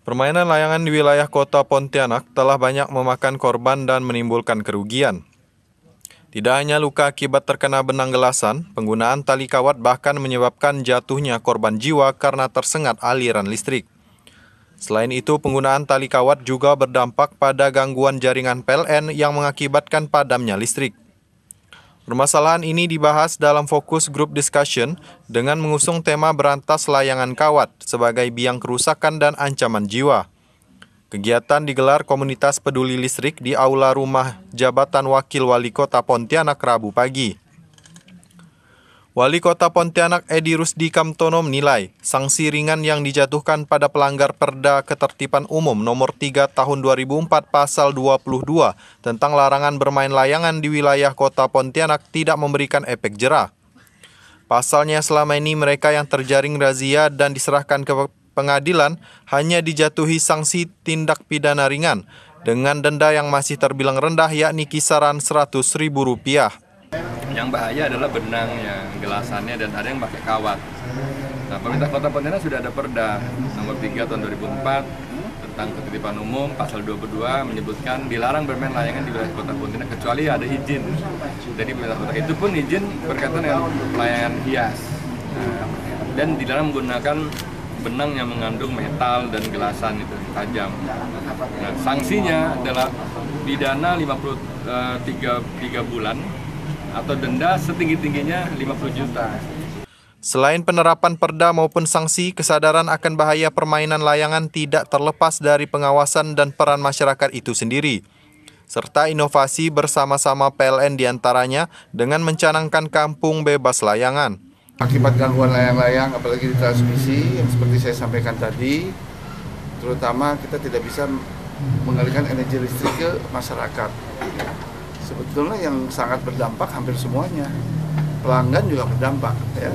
Permainan layangan di wilayah kota Pontianak telah banyak memakan korban dan menimbulkan kerugian. Tidak hanya luka akibat terkena benang gelasan, penggunaan tali kawat bahkan menyebabkan jatuhnya korban jiwa karena tersengat aliran listrik. Selain itu, penggunaan tali kawat juga berdampak pada gangguan jaringan PLN yang mengakibatkan padamnya listrik. Permasalahan ini dibahas dalam fokus grup discussion dengan mengusung tema berantas layangan kawat sebagai biang kerusakan dan ancaman jiwa. Kegiatan digelar komunitas peduli listrik di aula rumah jabatan wakil wali kota Pontianak Rabu pagi. Wali Kota Pontianak Edi Rusdi Kamtono menilai sanksi ringan yang dijatuhkan pada pelanggar Perda Ketertiban Umum Nomor 3 Tahun 2004 Pasal 22 tentang larangan bermain layangan di wilayah Kota Pontianak tidak memberikan efek jerah. Pasalnya selama ini mereka yang terjaring razia dan diserahkan ke pengadilan hanya dijatuhi sanksi tindak pidana ringan dengan denda yang masih terbilang rendah yakni kisaran rp ribu yang bahaya adalah benang yang gelasannya, dan ada yang pakai kawat. Nah, pemerintah kota Pontianak sudah ada perda nomor 3 tahun 2004 tentang ketertiban umum pasal 22 menyebutkan dilarang bermain layangan di wilayah kota Pontianak kecuali ada izin. Jadi pemerintah kota itu pun izin berkaitan dengan layangan hias. Dan nah, dan dilarang menggunakan benang yang mengandung metal dan gelasan itu tajam. Nah, sanksinya adalah pidana 53 3 eh, bulan atau denda setinggi-tingginya 50 juta. Selain penerapan perda maupun sanksi, kesadaran akan bahaya permainan layangan tidak terlepas dari pengawasan dan peran masyarakat itu sendiri serta inovasi bersama-sama PLN diantaranya dengan mencanangkan kampung bebas layangan. Akibat gangguan layang-layang, apalagi di transmisi, yang seperti saya sampaikan tadi, terutama kita tidak bisa mengalihkan energi listrik ke masyarakat sebetulnya yang sangat berdampak hampir semuanya pelanggan juga berdampak ya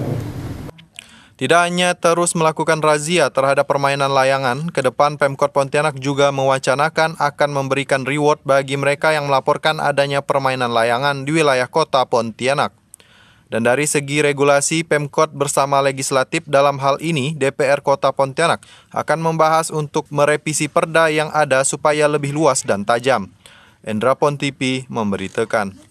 tidak hanya terus melakukan razia terhadap permainan layangan, ke depan Pemkot Pontianak juga mewacanakan akan memberikan reward bagi mereka yang melaporkan adanya permainan layangan di wilayah kota Pontianak. Dan dari segi regulasi, Pemkot bersama legislatif dalam hal ini DPR Kota Pontianak akan membahas untuk merevisi perda yang ada supaya lebih luas dan tajam. Endra Pontipi memberitakan